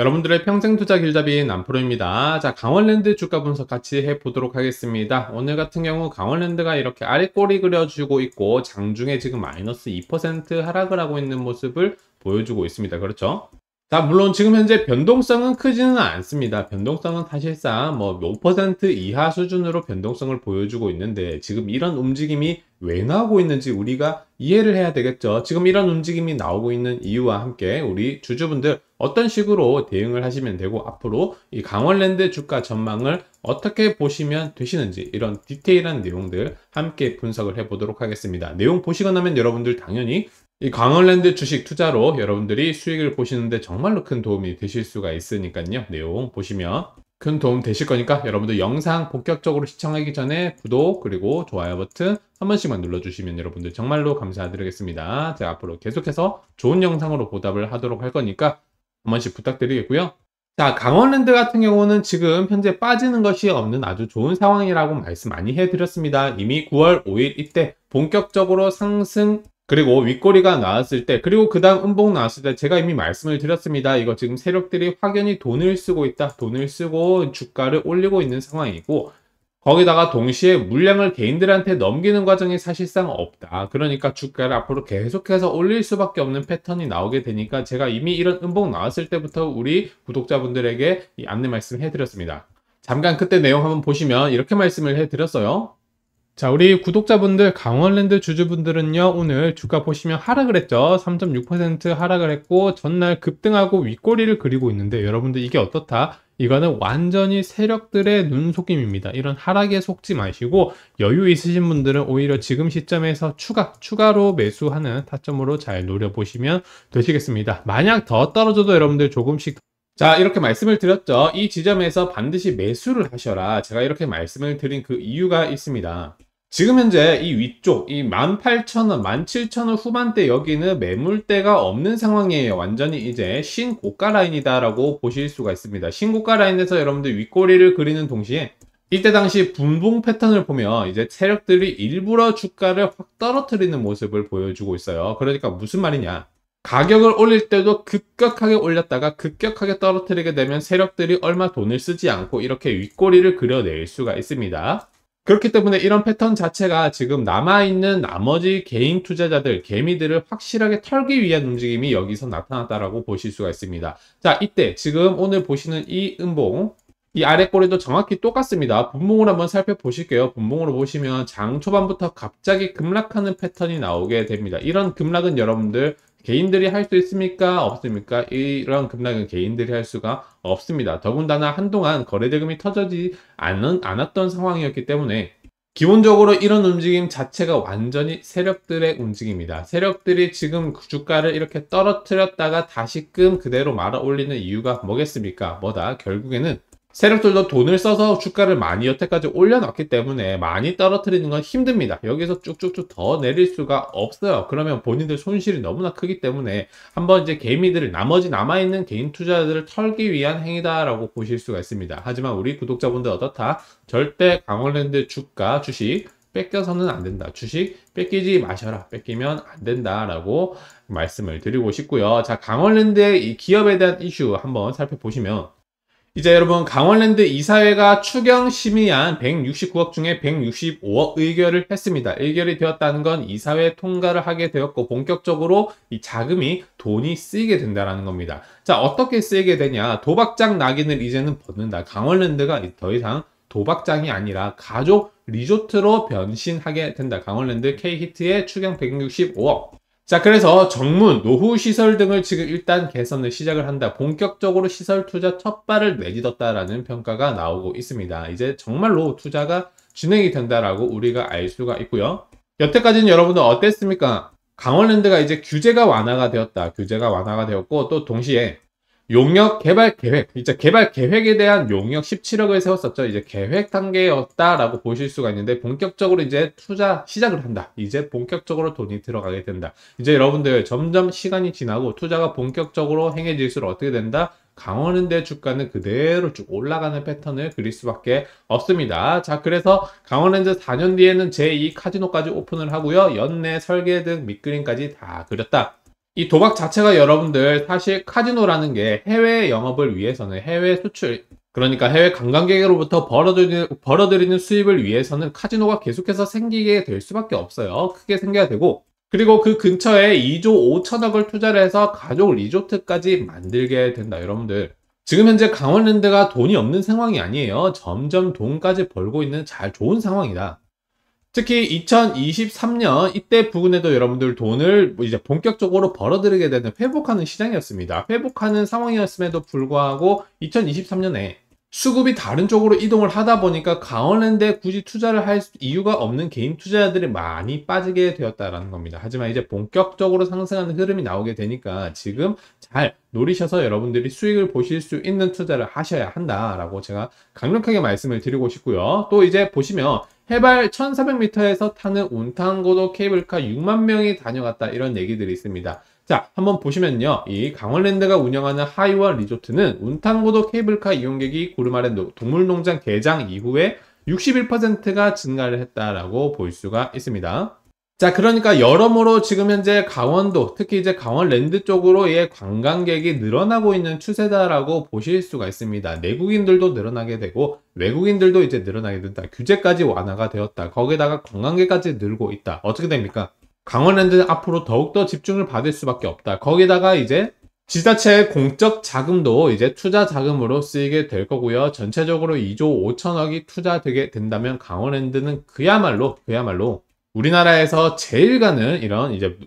여러분들의 평생 투자 길잡이 남프로입니다. 자, 강원랜드 주가 분석 같이 해보도록 하겠습니다. 오늘 같은 경우 강원랜드가 이렇게 아래꼬리 그려주고 있고 장중에 지금 마이너스 2% 하락을 하고 있는 모습을 보여주고 있습니다. 그렇죠? 자 물론 지금 현재 변동성은 크지는 않습니다 변동성은 사실상 뭐 5% 이하 수준으로 변동성을 보여주고 있는데 지금 이런 움직임이 왜 나오고 있는지 우리가 이해를 해야 되겠죠 지금 이런 움직임이 나오고 있는 이유와 함께 우리 주주분들 어떤 식으로 대응을 하시면 되고 앞으로 이 강원랜드 주가 전망을 어떻게 보시면 되시는지 이런 디테일한 내용들 함께 분석을 해 보도록 하겠습니다 내용 보시고 나면 여러분들 당연히 이 강원랜드 주식 투자로 여러분들이 수익을 보시는데 정말로 큰 도움이 되실 수가 있으니까요. 내용 보시면 큰 도움 되실 거니까 여러분들 영상 본격적으로 시청하기 전에 구독 그리고 좋아요 버튼 한 번씩만 눌러주시면 여러분들 정말로 감사드리겠습니다. 제가 앞으로 계속해서 좋은 영상으로 보답을 하도록 할 거니까 한 번씩 부탁드리겠고요. 자, 강원랜드 같은 경우는 지금 현재 빠지는 것이 없는 아주 좋은 상황이라고 말씀 많이 해드렸습니다. 이미 9월 5일 이때 본격적으로 상승 그리고 윗꼬리가 나왔을 때 그리고 그 다음 음봉 나왔을 때 제가 이미 말씀을 드렸습니다. 이거 지금 세력들이 확연히 돈을 쓰고 있다. 돈을 쓰고 주가를 올리고 있는 상황이고 거기다가 동시에 물량을 개인들한테 넘기는 과정이 사실상 없다. 그러니까 주가를 앞으로 계속해서 올릴 수밖에 없는 패턴이 나오게 되니까 제가 이미 이런 음봉 나왔을 때부터 우리 구독자분들에게 안내 말씀해드렸습니다. 잠깐 그때 내용 한번 보시면 이렇게 말씀을 해드렸어요. 자 우리 구독자분들 강원랜드 주주분들은요 오늘 주가 보시면 하락을 했죠 3.6% 하락을 했고 전날 급등하고 윗꼬리를 그리고 있는데 여러분들 이게 어떻다 이거는 완전히 세력들의 눈속임입니다. 이런 하락에 속지 마시고 여유 있으신 분들은 오히려 지금 시점에서 추가, 추가로 매수하는 타점으로 잘 노려보시면 되시겠습니다. 만약 더 떨어져도 여러분들 조금씩 자 이렇게 말씀을 드렸죠. 이 지점에서 반드시 매수를 하셔라. 제가 이렇게 말씀을 드린 그 이유가 있습니다. 지금 현재 이 위쪽 이 18,000원, 17,000원 후반대 여기는 매물대가 없는 상황이에요. 완전히 이제 신고가 라인이다라고 보실 수가 있습니다. 신고가 라인에서 여러분들 윗꼬리를 그리는 동시에 이때 당시 분봉 패턴을 보면 이제 세력들이 일부러 주가를 확 떨어뜨리는 모습을 보여주고 있어요. 그러니까 무슨 말이냐. 가격을 올릴 때도 급격하게 올렸다가 급격하게 떨어뜨리게 되면 세력들이 얼마 돈을 쓰지 않고 이렇게 윗꼬리를 그려낼 수가 있습니다. 그렇기 때문에 이런 패턴 자체가 지금 남아있는 나머지 개인 투자자들, 개미들을 확실하게 털기 위한 움직임이 여기서 나타났다라고 보실 수가 있습니다. 자, 이때 지금 오늘 보시는 이 음봉, 이 아래 꼬리도 정확히 똑같습니다. 분봉을 한번 살펴보실게요. 분봉으로 보시면 장 초반부터 갑자기 급락하는 패턴이 나오게 됩니다. 이런 급락은 여러분들 개인들이 할 수 있습니까? 없습니까? 이런 급락은 개인들이 할 수가 없습니다. 더군다나 한동안 거래대금이 터지지 않은, 않았던 상황이었기 때문에 기본적으로 이런 움직임 자체가 완전히 세력들의 움직임입니다. 세력들이 지금 주가를 이렇게 떨어뜨렸다가 다시금 그대로 말아 올리는 이유가 뭐겠습니까? 뭐다? 결국에는 세력들도 돈을 써서 주가를 많이 여태까지 올려놨기 때문에 많이 떨어뜨리는 건 힘듭니다. 여기서 쭉쭉쭉 더 내릴 수가 없어요. 그러면 본인들 손실이 너무나 크기 때문에 한번 이제 개미들을 나머지 남아있는 개인 투자자들을 털기 위한 행위다라고 보실 수가 있습니다. 하지만 우리 구독자분들 어떻다? 절대 강원랜드 주가 주식 뺏겨서는 안 된다. 주식 뺏기지 마셔라. 뺏기면 안 된다라고 말씀을 드리고 싶고요. 자, 강원랜드의 이 기업에 대한 이슈 한번 살펴보시면 이제 여러분 강원랜드 이사회가 추경 심의안 169억 중에 165억 의결을 했습니다. 의결이 되었다는 건 이사회 통과를 하게 되었고 본격적으로 이 자금이 돈이 쓰이게 된다는 겁니다. 자 어떻게 쓰이게 되냐 도박장 낙인을 이제는 벗는다. 강원랜드가 더 이상 도박장이 아니라 가족 리조트로 변신하게 된다. 강원랜드 K히트의 추경 165억 자 그래서 정문, 노후시설 등을 지금 일단 개선을 시작을 한다. 본격적으로 시설 투자 첫 발을 내딛었다라는 평가가 나오고 있습니다. 이제 정말로 투자가 진행이 된다라고 우리가 알 수가 있고요. 여태까지는 여러분들 어땠습니까? 강원랜드가 이제 규제가 완화가 되었다. 규제가 완화가 되었고 또 동시에 용역 개발 계획, 이제 개발 계획에 대한 용역 17억을 세웠었죠. 이제 계획 단계였다라고 보실 수가 있는데 본격적으로 이제 투자 시작을 한다. 이제 본격적으로 돈이 들어가게 된다. 이제 여러분들 점점 시간이 지나고 투자가 본격적으로 행해질수록 어떻게 된다? 강원은대 주가는 그대로 쭉 올라가는 패턴을 그릴 수밖에 없습니다. 자, 그래서 강원랜드 4년 뒤에는 제2 카지노까지 오픈을 하고요. 연내 설계 등 밑그림까지 다 그렸다. 이 도박 자체가 여러분들 사실 카지노라는 게 해외 영업을 위해서는 해외 수출 그러니까 해외 관광객으로부터 벌어들이는, 벌어들이는 수입을 위해서는 카지노가 계속해서 생기게 될 수밖에 없어요. 크게 생겨야 되고 그리고 그 근처에 2조 5천억을 투자를 해서 가족 리조트까지 만들게 된다 여러분들 지금 현재 강원랜드가 돈이 없는 상황이 아니에요 점점 돈까지 벌고 있는 잘 좋은 상황이다 특히 2023년 이때 부근에도 여러분들 돈을 뭐 이제 본격적으로 벌어들이게 되는 회복하는 시장이었습니다. 회복하는 상황이었음에도 불구하고 2023년에 수급이 다른 쪽으로 이동을 하다 보니까 강원랜드에 굳이 투자를 할 이유가 없는 개인 투자자들이 많이 빠지게 되었다라는 겁니다. 하지만 이제 본격적으로 상승하는 흐름이 나오게 되니까 지금 잘 노리셔서 여러분들이 수익을 보실 수 있는 투자를 하셔야 한다라고 제가 강력하게 말씀을 드리고 싶고요. 또 이제 보시면 해발 1400m에서 타는 운탄고도 케이블카 6만 명이 다녀갔다 이런 얘기들이 있습니다. 자, 한번 보시면요. 이 강원랜드가 운영하는 하이와 리조트는 운탄고도 케이블카 이용객이 고름아랜드 동물농장 개장 이후에 61%가 증가를 했다라고 볼 수가 있습니다. 자, 그러니까 여러모로 지금 현재 강원도, 특히 이제 강원랜드 쪽으로의 관광객이 늘어나고 있는 추세다라고 보실 수가 있습니다. 내국인들도 늘어나게 되고, 외국인들도 이제 늘어나게 된다. 규제까지 완화가 되었다. 거기다가 관광객까지 늘고 있다. 어떻게 됩니까? 강원랜드는 앞으로 더욱더 집중을 받을 수밖에 없다. 거기다가 이제 지자체의 공적 자금도 이제 투자 자금으로 쓰이게 될 거고요. 전체적으로 2조 5천억이 투자되게 된다면 강원랜드는 그야말로 그야말로 우리나라에서 제일 가는 이런 이제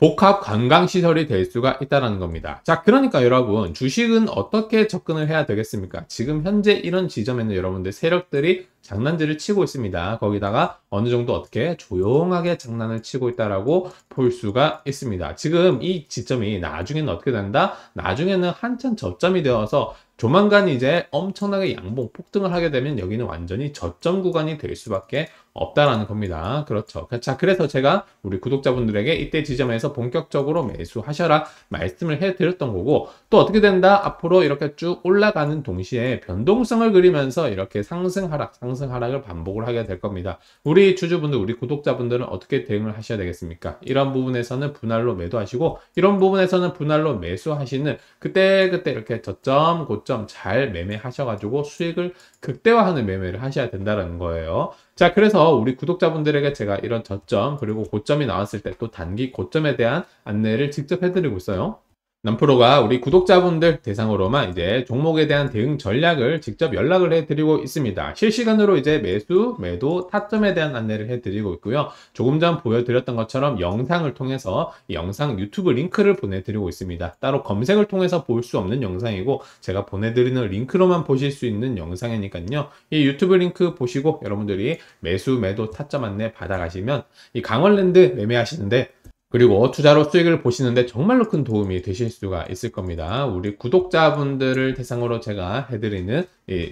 복합 관광시설이 될 수가 있다는 겁니다. 자, 그러니까 여러분 주식은 어떻게 접근을 해야 되겠습니까? 지금 현재 이런 지점에는 여러분들 세력들이 장난질을 치고 있습니다. 거기다가 어느 정도 어떻게 조용하게 장난을 치고 있다라고 볼 수가 있습니다. 지금 이 지점이 나중에는 어떻게 된다? 나중에는 한참 저점이 되어서 조만간 이제 엄청나게 양봉 폭등을 하게 되면 여기는 완전히 저점 구간이 될 수밖에 없다라는 겁니다. 그렇죠. 그, 자, 그래서 제가 우리 구독자분들에게 이때 지점에서 본격적으로 매수하셔라 말씀을 해드렸던 거고 또 어떻게 된다? 앞으로 이렇게 쭉 올라가는 동시에 변동성을 그리면서 이렇게 상승 하락, 상승 하락을 반복을 하게 될 겁니다. 우리 주주분들, 우리 구독자분들은 어떻게 대응을 하셔야 되겠습니까? 이런 부분에서는 분할로 매도하시고 이런 부분에서는 분할로 매수하시는 그때그때 그때 이렇게 저점, 고점 잘 매매하셔가지고 수익을 극대화하는 매매를 하셔야 된다는 거예요. 자 그래서 우리 구독자분들에게 제가 이런 저점 그리고 고점이 나왔을 때 또 단기 고점에 대한 안내를 직접 해드리고 있어요. 남프로가 우리 구독자분들 대상으로만 이제 종목에 대한 대응 전략을 직접 연락을 해드리고 있습니다. 실시간으로 이제 매수, 매도, 타점에 대한 안내를 해드리고 있고요. 조금 전 보여드렸던 것처럼 영상을 통해서 영상 유튜브 링크를 보내드리고 있습니다. 따로 검색을 통해서 볼 수 없는 영상이고 제가 보내드리는 링크로만 보실 수 있는 영상이니까요. 이 유튜브 링크 보시고 여러분들이 매수, 매도, 타점 안내 받아가시면 이 강원랜드 매매하시는데 그리고 투자로 수익을 보시는데 정말로 큰 도움이 되실 수가 있을 겁니다. 우리 구독자분들을 대상으로 제가 해드리는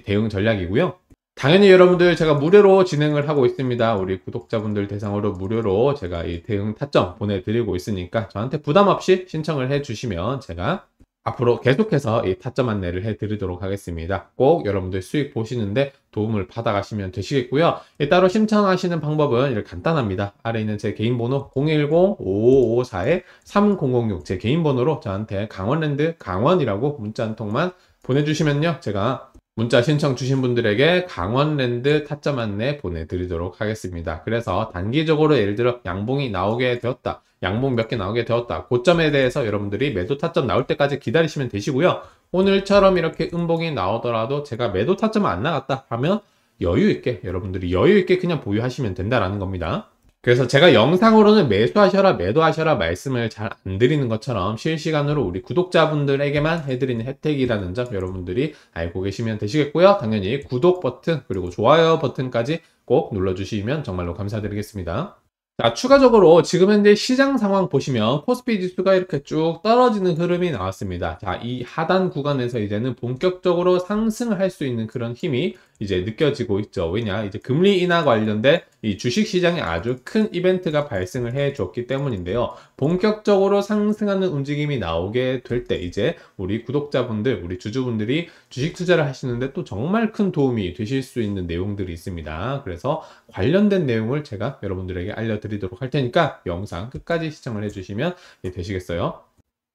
대응 전략이고요. 당연히 여러분들 제가 무료로 진행을 하고 있습니다. 우리 구독자분들 대상으로 무료로 제가 이 대응 타점 보내드리고 있으니까 저한테 부담 없이 신청을 해주시면 제가 앞으로 계속해서 이 타점 안내를 해드리도록 하겠습니다. 꼭 여러분들 수익 보시는데 도움을 받아가시면 되시겠고요. 예, 따로 신청하시는 방법은 이렇게 간단합니다. 아래 있는 제 개인 번호 010-5554-3006 제 개인 번호로 저한테 강원랜드 강원이라고 문자 한 통만 보내주시면요. 제가 문자 신청 주신 분들에게 강원랜드 타점 안내 보내드리도록 하겠습니다. 그래서 단기적으로 예를 들어 양봉이 나오게 되었다. 양봉 몇 개 나오게 되었다. 고점에 대해서 여러분들이 매도 타점 나올 때까지 기다리시면 되시고요. 오늘처럼 이렇게 음봉이 나오더라도 제가 매도 타점 안 나갔다 하면 여유 있게 여러분들이 여유 있게 그냥 보유하시면 된다라는 겁니다. 그래서 제가 영상으로는 매수하셔라 매도하셔라 말씀을 잘 안 드리는 것처럼 실시간으로 우리 구독자분들에게만 해드리는 혜택이라는 점 여러분들이 알고 계시면 되시겠고요 당연히 구독 버튼 그리고 좋아요 버튼까지 꼭 눌러주시면 정말로 감사드리겠습니다 자, 추가적으로 지금 현재 시장 상황 보시면 코스피 지수가 이렇게 쭉 떨어지는 흐름이 나왔습니다. 자, 이 하단 구간에서 이제는 본격적으로 상승할 수 있는 그런 힘이 이제 느껴지고 있죠. 왜냐? 이제 금리 인하 관련된 이 주식 시장에 아주 큰 이벤트가 발생을 해 줬기 때문인데요. 본격적으로 상승하는 움직임이 나오게 될 때 이제 우리 구독자분들, 우리 주주분들이 주식 투자를 하시는데 또 정말 큰 도움이 되실 수 있는 내용들이 있습니다. 그래서 관련된 내용을 제가 여러분들에게 알려드리도록 할 테니까 영상 끝까지 시청을 해주시면 예, 되시겠어요.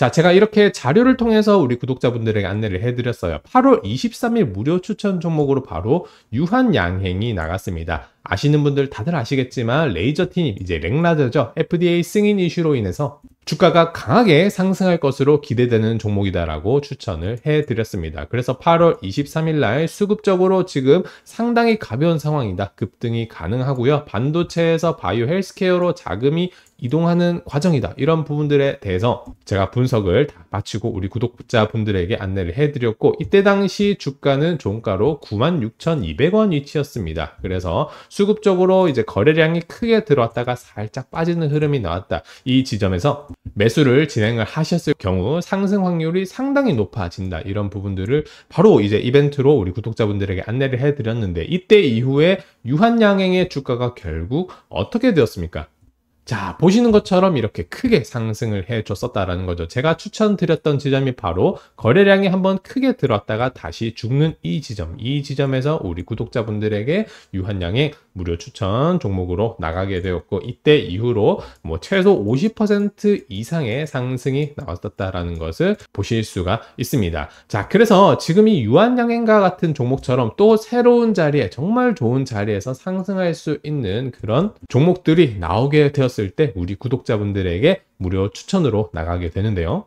자, 제가 이렇게 자료를 통해서 우리 구독자분들에게 안내를 해드렸어요. 8월 23일 무료 추천 종목으로 바로 유한양행이 나갔습니다. 아시는 분들 다들 아시겠지만 레이저 틴 이제 랭라저죠 FDA 승인 이슈로 인해서 주가가 강하게 상승할 것으로 기대되는 종목이다라고 추천을 해드렸습니다. 그래서 8월 23일 날 수급적으로 지금 상당히 가벼운 상황이다. 급등이 가능하고요. 반도체에서 바이오 헬스케어로 자금이 이동하는 과정이다. 이런 부분들에 대해서 제가 분석을 다 마치고 우리 구독자분들에게 안내를 해드렸고 이때 당시 주가는 종가로 96,200원 위치였습니다. 그래서 수급적으로 이제 거래량이 크게 들어왔다가 살짝 빠지는 흐름이 나왔다. 이 지점에서 매수를 진행을 하셨을 경우 상승 확률이 상당히 높아진다. 이런 부분들을 바로 이제 이벤트로 우리 구독자분들에게 안내를 해드렸는데 이때 이후에 유한양행의 주가가 결국 어떻게 되었습니까? 자, 보시는 것처럼 이렇게 크게 상승을 해줬었다라는 거죠. 제가 추천드렸던 지점이 바로 거래량이 한번 크게 들었다가 다시 죽는 이 지점, 이 지점에서 우리 구독자분들에게 유한양의 무료 추천 종목으로 나가게 되었고 이때 이후로 뭐 최소 50% 이상의 상승이 나왔었다라는 것을 보실 수가 있습니다. 자, 그래서 지금 이 유한양행과 같은 종목처럼 또 새로운 자리에 정말 좋은 자리에서 상승할 수 있는 그런 종목들이 나오게 되었을 때 우리 구독자분들에게 무료 추천으로 나가게 되는데요.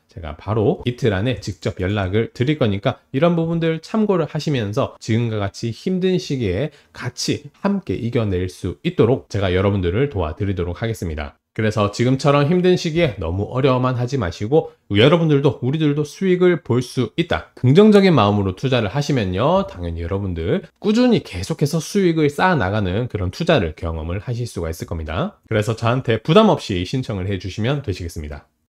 제가 바로 이틀 안에 직접 연락을 드릴 거니까 이런 부분들 참고를 하시면서 지금과 같이 힘든 시기에 같이 함께 이겨낼 수 있도록 제가 여러분들을 도와드리도록 하겠습니다. 그래서 지금처럼 힘든 시기에 너무 어려워만 하지 마시고 여러분들도 우리들도 수익을 볼 수 있다. 긍정적인 마음으로 투자를 하시면요. 당연히 여러분들 꾸준히 계속해서 수익을 쌓아 나가는 그런 투자를 경험을 하실 수가 있을 겁니다. 그래서 저한테 부담 없이 신청을 해 주시면 되시겠습니다.